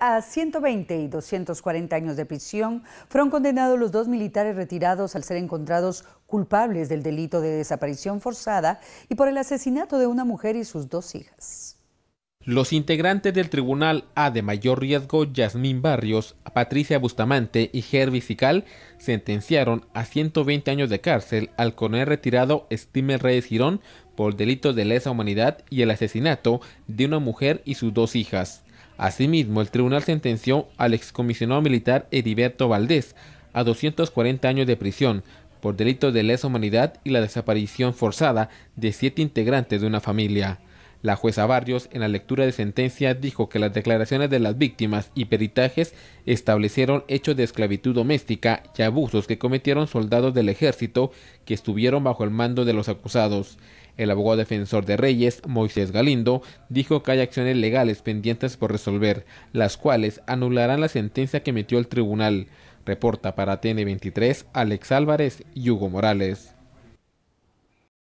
A 120 y 240 años de prisión fueron condenados los dos militares retirados al ser encontrados culpables del delito de desaparición forzada y por el asesinato de una mujer y sus dos hijas. Los integrantes del tribunal A de mayor riesgo, Yasmín Barrios, Patricia Bustamante y Gervi Sical, sentenciaron a 120 años de cárcel al coronel retirado Steamer Reyes Girón por delitos de lesa humanidad y el asesinato de una mujer y sus dos hijas. Asimismo, el tribunal sentenció al excomisionado militar Heriberto Valdés a 240 años de prisión por delitos de lesa humanidad y la desaparición forzada de siete integrantes de una familia. La jueza Barrios en la lectura de sentencia dijo que las declaraciones de las víctimas y peritajes establecieron hechos de esclavitud doméstica y abusos que cometieron soldados del ejército que estuvieron bajo el mando de los acusados. El abogado defensor de Reyes, Moisés Galindo, dijo que hay acciones legales pendientes por resolver, las cuales anularán la sentencia que emitió el tribunal. Reporta para TN23 Alex Álvarez y Hugo Morales.